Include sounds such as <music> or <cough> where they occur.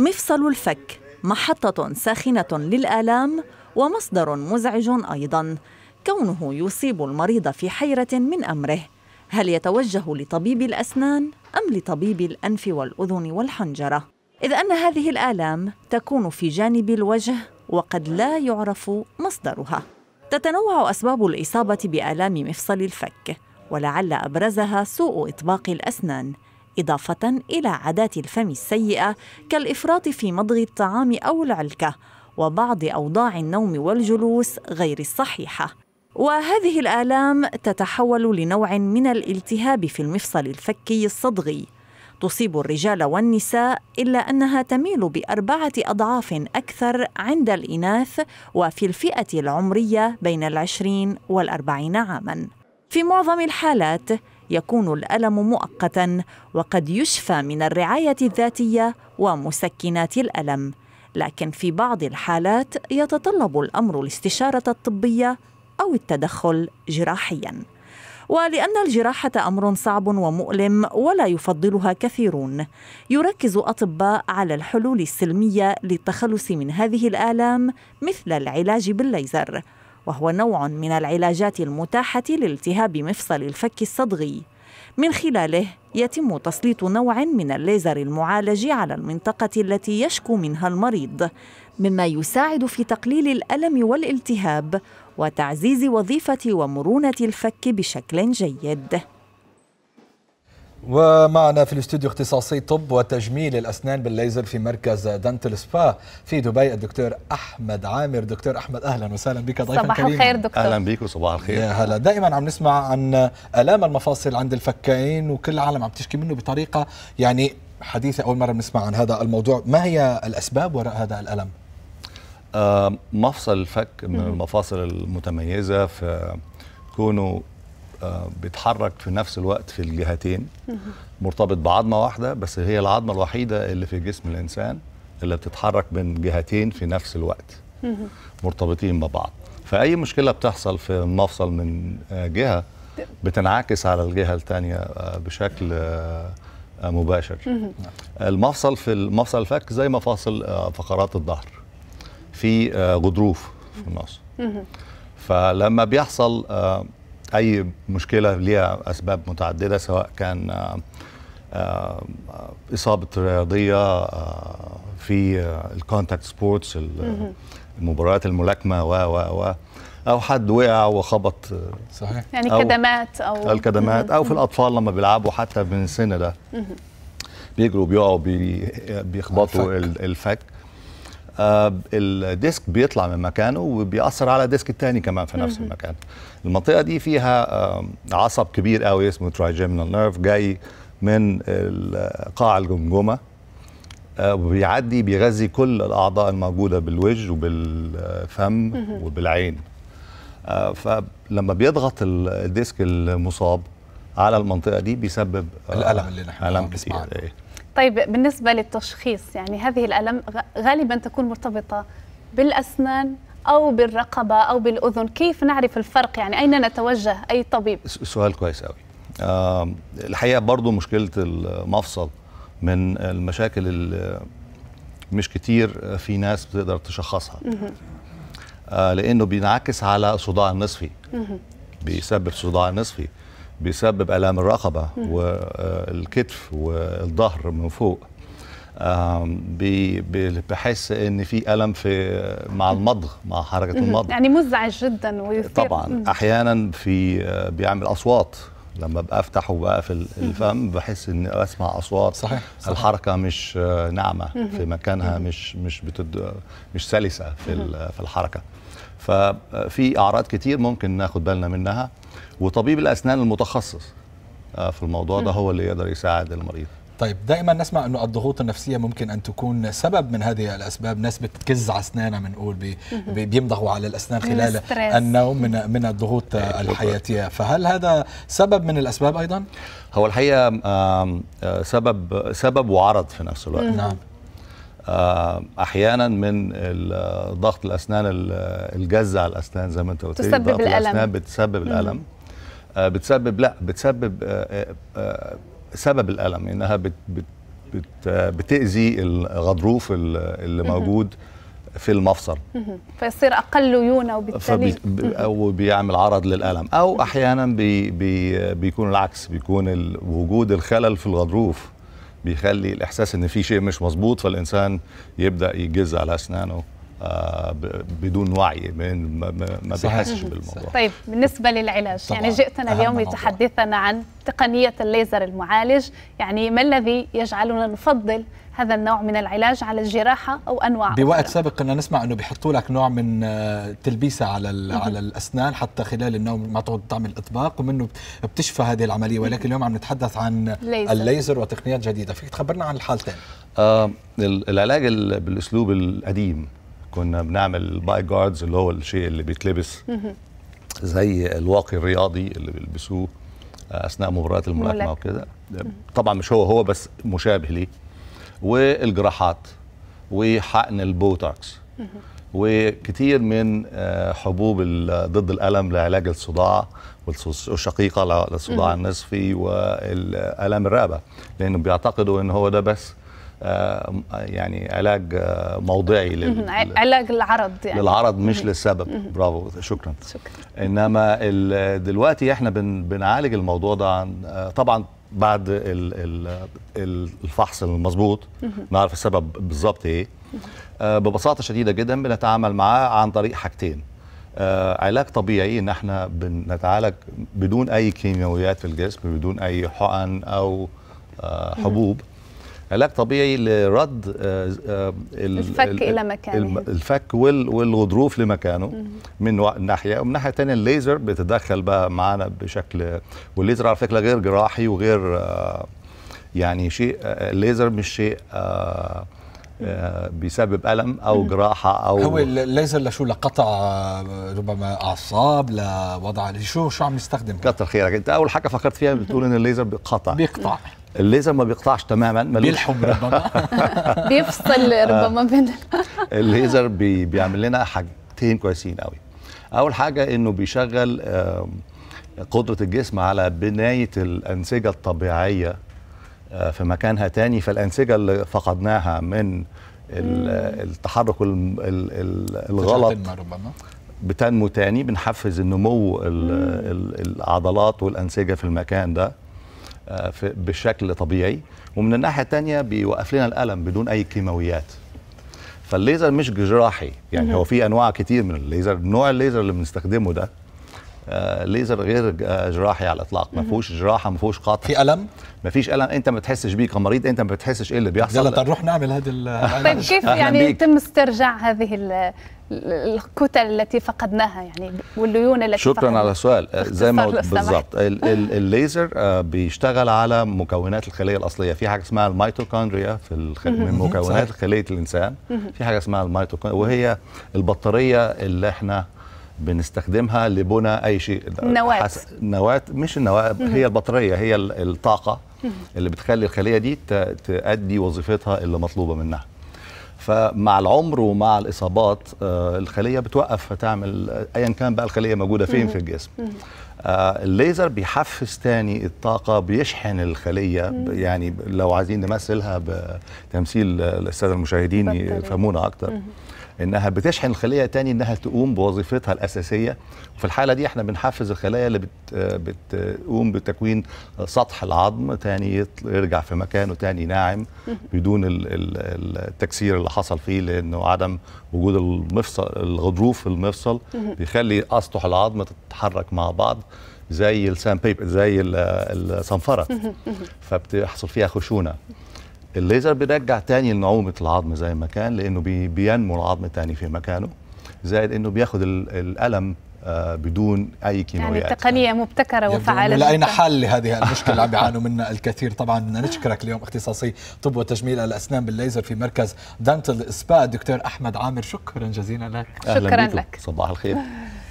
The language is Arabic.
مفصل الفك محطة ساخنة للآلام ومصدر مزعج أيضاً كونه يصيب المريض في حيرة من أمره هل يتوجه لطبيب الأسنان أم لطبيب الأنف والأذن والحنجرة؟ إذ أن هذه الآلام تكون في جانب الوجه وقد لا يعرف مصدرها تتنوع أسباب الإصابة بآلام مفصل الفك ولعل أبرزها سوء إطباق الأسنان إضافة إلى عادات الفم السيئة كالإفراط في مضغ الطعام أو العلكة وبعض أوضاع النوم والجلوس غير الصحيحة وهذه الآلام تتحول لنوع من الالتهاب في المفصل الفكي الصدغي تصيب الرجال والنساء إلا أنها تميل بأربعة أضعاف أكثر عند الإناث وفي الفئة العمرية بين العشرين والأربعين عاماً في معظم الحالات يكون الألم مؤقتا وقد يشفى من الرعاية الذاتية ومسكنات الألم لكن في بعض الحالات يتطلب الأمر الاستشارة الطبية أو التدخل جراحياً ولأن الجراحة أمر صعب ومؤلم ولا يفضلها كثيرون يركز أطباء على الحلول السلمية للتخلص من هذه الآلام مثل العلاج بالليزر وهو نوع من العلاجات المتاحة لالتهاب مفصل الفك الصدغي من خلاله يتم تسليط نوع من الليزر المعالج على المنطقة التي يشكو منها المريض مما يساعد في تقليل الألم والالتهاب وتعزيز وظيفة ومرونة الفك بشكل جيد ومعنا في الاستوديو اختصاصي طب وتجميل الاسنان بالليزر في مركز دنتل سبا في دبي الدكتور احمد عامر دكتور احمد اهلا وسهلا بك ضيفا صباح كريم الخير دكتور اهلا بك وصباح الخير يا هلا دائما عم نسمع عن الام المفاصل عند الفكين وكل العالم عم تشكي منه بطريقه يعني حديثه اول مره بنسمع عن هذا الموضوع ما هي الاسباب وراء هذا الالم آه، مفصل الفك من المفاصل المتميزه في كونه آه، بيتحرك في نفس الوقت في الجهتين مرتبط بعظمه واحده بس هي العظمه الوحيده اللي في جسم الانسان اللي بتتحرك من جهتين في نفس الوقت مرتبطين ببعض فاي مشكله بتحصل في مفصل من آه، جهه بتنعكس على الجهه الثانيه آه، بشكل مباشر المفصل في المفصل الفك زي مفاصل فقرات الظهر في غضروف في النص فلما بيحصل اي مشكله ليها اسباب متعدده سواء كان آه، آه، اصابه رياضيه آه، في الكونتاكت سبورتس المباريات الملاكمه و و و او حد وقع وخبط صحيح يعني أو كدمات او الكدمات او في الاطفال لما بيلعبوا حتى من السن ده بيجروا بيقعوا بيخبطوا الفك, الفك آه، الديسك بيطلع من مكانه وبيأثر على الديسك الثاني كمان في نفس المكان المنطقه دي فيها عصب كبير قوي اسمه ترايجيمينال نيرف جاي من قاع الجمجمه آه، وبيعدي بيغذي كل الاعضاء الموجوده بالوجه وبالفم وبالعين آه، فلما بيضغط الديسك المصاب على المنطقه دي بيسبب الالم اللي نحن الم كثير إيه. طيب بالنسبة للتشخيص يعني هذه الألم غالبا تكون مرتبطة بالأسنان أو بالرقبة أو بالأذن كيف نعرف الفرق يعني أين نتوجه أي طبيب سؤال كويس قوي الحقيقة برضو مشكلة المفصل من المشاكل اللي مش كتير في ناس بتقدر تشخصها آه، لأنه بينعكس على صداع النصفي بيسبب صداع نصفي بيسبب الام الرقبه والكتف والظهر من فوق بحس ان في الم في مع المضغ مع حركه المضغ يعني مزعج جدا ويصير طبعا احيانا في آه، بيعمل اصوات لما بفتح وبقفل الفم بحس ان اسمع اصوات صحيح, صحيح. الحركه مش آه، ناعمه في مكانها مش مش بتد... مش سلسه في في الحركه ففي اعراض كتير ممكن ناخد بالنا منها وطبيب الاسنان المتخصص آه، في الموضوع ده هو اللي يقدر يساعد المريض طيب دائما نسمع انه الضغوط النفسيه ممكن ان تكون سبب من هذه الاسباب ناس بتكز اسنانها بنقول بي بيمضغوا على الاسنان خلال النوم من من الضغوط أيوة، الحياتيه فهل هذا سبب من الاسباب ايضا هو الحقيقه آه، سبب سبب وعرض في نفس الوقت نعم آه، احيانا من ضغط الاسنان الجزع على الاسنان زي ما انت قلت تسبب ضغط الألم. الاسنان بتسبب الالم آه، بتسبب لا بتسبب آه، سبب الالم انها بت بت بت بتاذي الغضروف اللي موجود في المفصل فيصير اقل ليونه وبالتالي او بيعمل عرض للالم او احيانا بي بي بيكون العكس بيكون وجود الخلل في الغضروف بيخلي الاحساس ان في شيء مش مظبوط فالانسان يبدا يجز على اسنانه آه، بدون وعي ما بيحسش بالموضوع طيب بالنسبة للعلاج يعني طبعاً. يعني جئتنا اليوم لتحدثنا عن تقنية الليزر المعالج يعني ما الذي يجعلنا نفضل هذا النوع من العلاج على الجراحة أو أنواع بوقت أخرى. سابق كنا نسمع أنه بيحطوا لك نوع من آه، تلبيسة على على الأسنان حتى خلال النوم ما تقعد تعمل إطباق ومنه بتشفى هذه العملية ولكن اليوم عم نتحدث عن ليزر. الليزر وتقنيات جديدة فيك تخبرنا عن الحالتين آه العلاج بالأسلوب القديم كنا بنعمل باي جاردز اللي هو الشيء اللي بيتلبس زي الواقي الرياضي اللي بيلبسوه آه، اثناء مباريات الملاكمه وكده طبعا مش هو هو بس مشابه ليه والجراحات وحقن البوتوكس وكتير من آه، حبوب ضد الالم لعلاج الصداع والشقيقه للصداع النصفي والالم الرقبه لانه بيعتقدوا ان هو ده بس يعني علاج موضعي لل... علاج العرض يعني للعرض مش للسبب برافو شكرا شكرا انما ال... دلوقتي احنا بن... بنعالج الموضوع ده عن... طبعا بعد ال... الفحص المظبوط نعرف السبب بالظبط ايه آه، ببساطه شديده جدا بنتعامل معاه عن طريق حاجتين آه، علاج طبيعي ان احنا بنتعالج بدون اي كيماويات في الجسم بدون اي حقن او آه، حبوب علاج طبيعي لرد آه، آه، الفك الى مكانه الفك والغضروف لمكانه من ناحيه ومن ناحيه ثانيه الليزر بيتدخل بقى معانا بشكل والليزر على فكره غير جراحي وغير آه، يعني شيء الليزر مش شيء بيسبب الم او جراحه او هو الليزر لشو لقطع ربما اعصاب لوضع شو شو عم يستخدم كتر خيرك انت اول حاجه فكرت فيها بتقول ان الليزر بيقطع بيقطع الليزر ما بيقطعش تماما بيلحم ربما <laughs> بيفصل ربما آه. بين الليزر بي بيعمل لنا حاجتين كويسين قوي اول حاجه انه بيشغل قدره الجسم على بنايه الانسجه الطبيعيه آه، في مكانها تاني فالانسجه اللي فقدناها من التحرك الغلط ربما بتنمو تاني بنحفز النمو العضلات والانسجه في المكان ده آه، بشكل طبيعي ومن الناحيه الثانيه بيوقف لنا الالم بدون اي كيماويات فالليزر مش جراحي يعني هو في انواع كتير من الليزر نوع الليزر اللي بنستخدمه ده آه، ليزر غير آه، جراحي على الاطلاق ما فيهوش جراحه ما فيهوش قطع في الم ما فيش الم انت ما بتحسش بيه كمريض انت ما بتحسش ايه اللي بيحصل يلا نروح نعمل هذه طيب كيف يعني يتم استرجاع هذه الكتل التي فقدناها يعني والليون التي شكرا فقدناها. على السؤال آه، زي ما بالضبط الليزر بيشتغل على مكونات الخليه الاصليه في حاجه اسمها الميتوكوندريا في من مكونات خليه الانسان في حاجه اسمها الميتوكوندريا وهي البطاريه اللي احنا بنستخدمها لبنى اي شيء نواه حس... نواه مش النواه هي البطاريه هي الطاقه اللي بتخلي الخليه دي تأدي وظيفتها اللي مطلوبه منها فمع العمر ومع الاصابات آه، الخليه بتوقف تعمل ايا كان بقى الخليه موجوده فين في الجسم آه، الليزر بيحفز تاني الطاقه بيشحن الخليه يعني لو عايزين نمثلها بتمثيل الاستاذ المشاهدين يفهمونا اكتر انها بتشحن الخليه تاني انها تقوم بوظيفتها الاساسيه وفي الحاله دي احنا بنحفز الخلايا اللي بت بتقوم بتكوين سطح العظم تاني يرجع في مكانه تاني ناعم بدون التكسير اللي حصل فيه لانه عدم وجود المفصل الغضروف في المفصل بيخلي اسطح العظم تتحرك مع بعض زي السان بيبر زي الصنفره فبتحصل فيها خشونه الليزر بيرجع تاني لنعومه العظم زي ما كان لانه بي بينمو العظم تاني في مكانه زائد انه بياخد الالم آه، بدون اي يعني كيماويات يعني تقنيه مبتكره وفعاله لقينا حل لهذه <laughs> المشكله اللي عم بيعانوا منها الكثير طبعا بدنا نشكرك اليوم اختصاصي طب وتجميل الاسنان بالليزر في مركز دانتل سبا دكتور احمد عامر شكرا جزيلا لك شكرا لك صباح الخير <laughs>